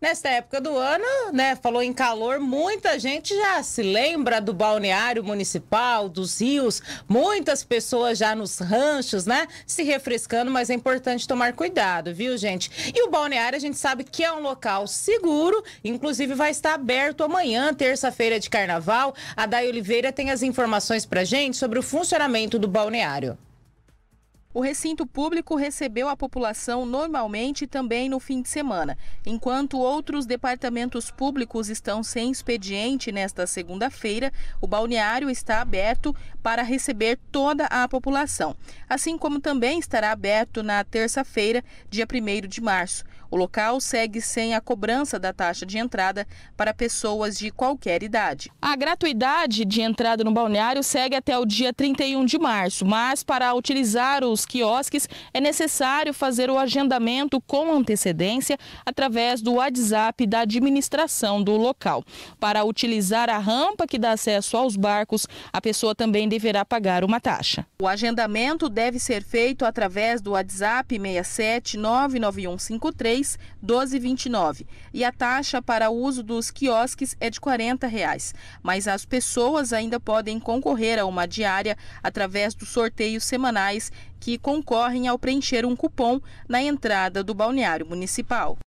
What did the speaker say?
Nesta época do ano, né, falou em calor, muita gente já se lembra do balneário municipal, dos rios, muitas pessoas já nos ranchos, né, se refrescando, mas é importante tomar cuidado, viu, gente? E o balneário a gente sabe que é um local seguro, inclusive vai estar aberto amanhã, terça-feira de carnaval. A Day Oliveira tem as informações pra gente sobre o funcionamento do balneário. O recinto público recebeu a população normalmente também no fim de semana, enquanto outros departamentos públicos estão sem expediente nesta segunda-feira. O balneário está aberto para receber toda a população, assim como também estará aberto na terça-feira, dia 1 de março. O local segue sem a cobrança da taxa de entrada para pessoas de qualquer idade. A gratuidade de entrada no balneário segue até o dia 31 de março, mas para utilizar os nos quiosques, é necessário fazer o agendamento com antecedência através do WhatsApp da administração do local. Para utilizar a rampa que dá acesso aos barcos, a pessoa também deverá pagar uma taxa. O agendamento deve ser feito através do WhatsApp 67991531229 1229 e a taxa para o uso dos quiosques é de R$ 40, reais, mas as pessoas ainda podem concorrer a uma diária através dos sorteios semanais que que concorrem ao preencher um cupom na entrada do balneário municipal.